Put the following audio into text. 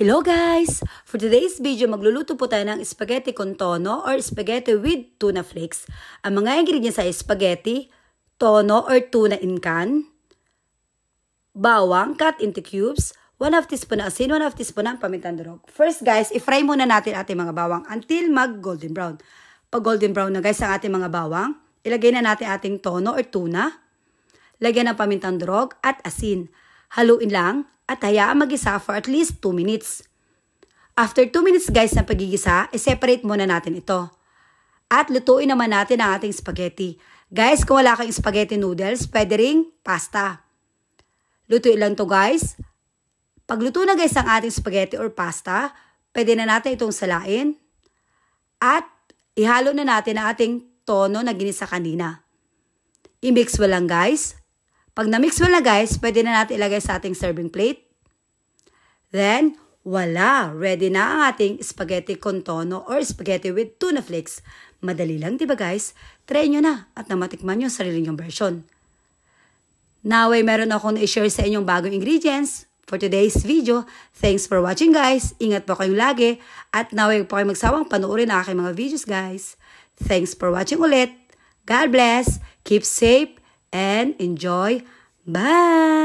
Hello guys! For today's video, magluluto po tayo ng spaghetti con tono or spaghetti with tuna flakes. Ang mga ingredients ay spaghetti, tono or tuna in can, bawang cut into cubes, 1 half teaspoon na asin, 1 half teaspoon na pamintang durog. First guys, i-fry muna natin ating mga bawang until mag golden brown. Pag golden brown na guys ang ating mga bawang, ilagay na natin ating tono or tuna, lagyan ng pamintang durog at asin. Haluin lang at hayaan mag for at least 2 minutes. After 2 minutes guys ng pagigisa, i-separate muna natin ito. At lutuin naman natin ang ating spaghetti. Guys, kung wala kang spaghetti noodles, pwede ring pasta. Lutuin lang to guys. Pagluto na guys ang ating spaghetti or pasta, pwede na natin itong salain. At ihalo na natin ang ating tono na ginisa kanina. I-mix mo lang guys pag na-mix well na guys, pwede na natin ilagay sa ating serving plate. Then, wala! Ready na ang ating spaghetti contono or spaghetti with tuna flakes. Madali lang, di ba guys? Try nyo na at namatikman yung sarili nyong version. Now, ay eh, meron akong i-share sa inyong bagong ingredients for today's video. Thanks for watching guys. Ingat po kayong lagi at naway po kayong magsawang panoorin ang aking mga videos guys. Thanks for watching ulit. God bless. Keep safe and enjoy. Bye.